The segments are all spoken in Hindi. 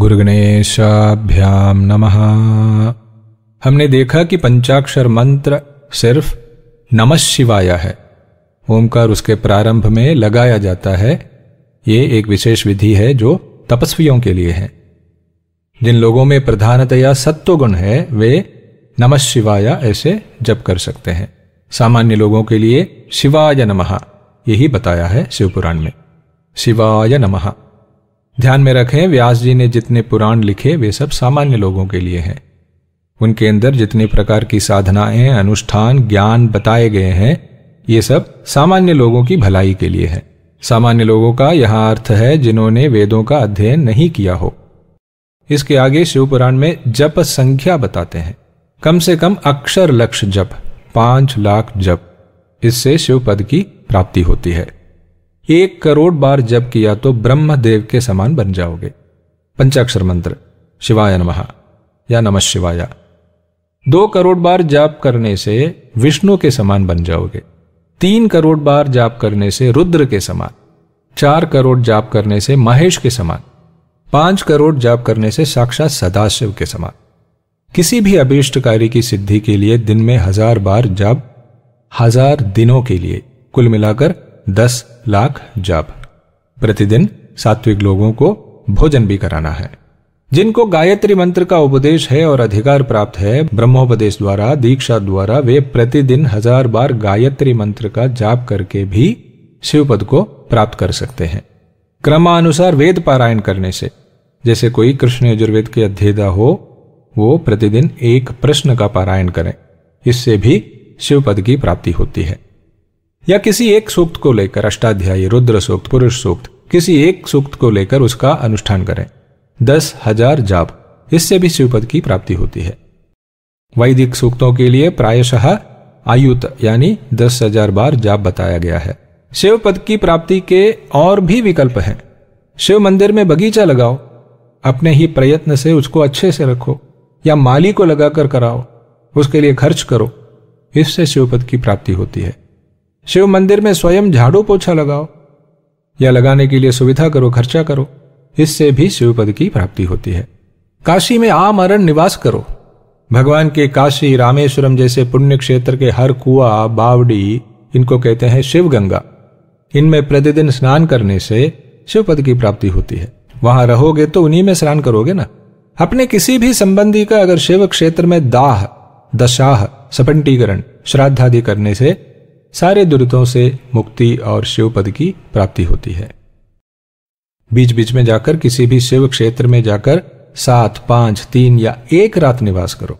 गुरु गणेशाभ्याम नमः हमने देखा कि पंचाक्षर मंत्र सिर्फ नमः शिवाय है ओमकार उसके प्रारंभ में लगाया जाता है ये एक विशेष विधि है जो तपस्वियों के लिए है जिन लोगों में प्रधानतया सत्वगुण है वे नमः शिवाय ऐसे जप कर सकते हैं सामान्य लोगों के लिए शिवाय नमः यही बताया है शिवपुराण में शिवाय नमः ध्यान में रखें व्यास जी ने जितने पुराण लिखे वे सब सामान्य लोगों के लिए हैं उनके अंदर जितने प्रकार की साधनाएं अनुष्ठान ज्ञान बताए गए हैं ये सब सामान्य लोगों की भलाई के लिए है सामान्य लोगों का यह अर्थ है जिन्होंने वेदों का अध्ययन नहीं किया हो इसके आगे शिवपुराण में जप संख्या बताते हैं कम से कम अक्षर लक्ष्य जप पांच लाख जप इससे शिव पद की प्राप्ति होती है एक करोड़ बार जब किया तो ब्रह्मदेव के समान बन जाओगे पंचाक्षर मंत्र शिवाय नमः या नम शिवाय दो करोड़ बार जाप करने से विष्णु के समान बन जाओगे तीन करोड़ बार जाप करने से रुद्र के समान चार करोड़ जाप करने से महेश के समान पांच करोड़ जाप करने से साक्षात सदाशिव के समान किसी भी अभीष्ट कार्य की सिद्धि के लिए दिन में हजार बार जाप हजार दिनों के लिए कुल मिलाकर दस लाख जाप प्रतिदिन सात्विक लोगों को भोजन भी कराना है जिनको गायत्री मंत्र का उपदेश है और अधिकार प्राप्त है ब्रह्मोपदेश द्वारा दीक्षा द्वारा वे प्रतिदिन हजार बार गायत्री मंत्र का जाप करके भी शिव पद को प्राप्त कर सकते हैं क्रमानुसार वेद पारायण करने से जैसे कोई कृष्ण यजुर्वेद के अध्येता हो वो प्रतिदिन एक प्रश्न का पारायण करें इससे भी शिवपद की प्राप्ति होती है या किसी एक सूक्त को लेकर अष्टाध्यायी रुद्र सूक्त पुरुष सूक्त किसी एक सूक्त को लेकर उसका अनुष्ठान करें दस हजार जाप इससे भी शिवपद की प्राप्ति होती है वैदिक सूक्तों के लिए प्रायशः आयुत यानी दस हजार बार जाप बताया गया है शिव पद की प्राप्ति के और भी विकल्प हैं शिव मंदिर में बगीचा लगाओ अपने ही प्रयत्न से उसको अच्छे से रखो या माली को लगाकर कराओ उसके लिए खर्च करो इससे शिवपद की प्राप्ति होती है शिव मंदिर में स्वयं झाड़ू पोछा लगाओ या लगाने के लिए सुविधा करो खर्चा करो इससे भी शिव पद की प्राप्ति होती है काशी में आम अरण निवास करो भगवान के काशी रामेश्वरम जैसे पुण्य क्षेत्र के हर कुआ बावड़ी इनको कहते हैं शिव गंगा इनमें प्रतिदिन स्नान करने से शिव पद की प्राप्ति होती है वहां रहोगे तो उन्हीं में स्नान करोगे ना अपने किसी भी संबंधी का अगर शिव क्षेत्र में दाह दशाह सपंटीकरण श्राद्ध आदि करने से सारे दुरितों से मुक्ति और शिव पद की प्राप्ति होती है बीच बीच में जाकर किसी भी शिव क्षेत्र में जाकर सात पांच तीन या एक रात निवास करो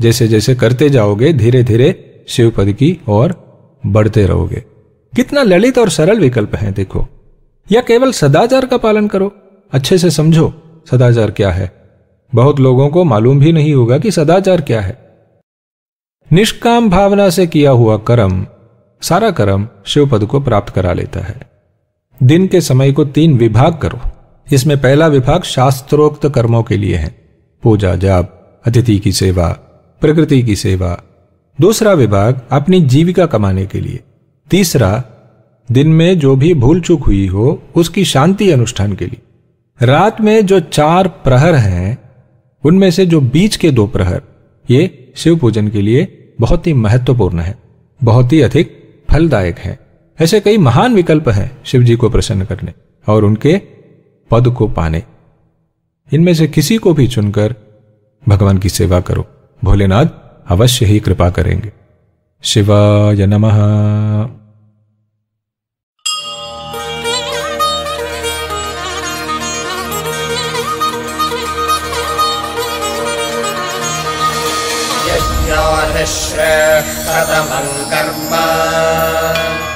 जैसे जैसे करते जाओगे धीरे धीरे शिव पद की ओर बढ़ते रहोगे कितना ललित और सरल विकल्प है देखो या केवल सदाचार का पालन करो अच्छे से समझो सदाचार क्या है बहुत लोगों को मालूम भी नहीं होगा कि सदाचार क्या है निष्काम भावना से किया हुआ कर्म सारा कर्म शिवपद को प्राप्त करा लेता है दिन के समय को तीन विभाग करो इसमें पहला विभाग शास्त्रोक्त कर्मों के लिए है पूजा जाप अतिथि की सेवा प्रकृति की सेवा दूसरा विभाग अपनी जीविका कमाने के लिए तीसरा दिन में जो भी भूल चूक हुई हो उसकी शांति अनुष्ठान के लिए रात में जो चार प्रहर हैं उनमें से जो बीच के दो प्रहर ये शिव पूजन के लिए बहुत ही महत्वपूर्ण है बहुत ही अधिक फलदायक है ऐसे कई महान विकल्प हैं शिव जी को प्रसन्न करने और उनके पद को पाने इनमें से किसी को भी चुनकर भगवान की सेवा करो भोलेनाथ अवश्य ही कृपा करेंगे शिवाय नमः श्र प्रथमम् कर्म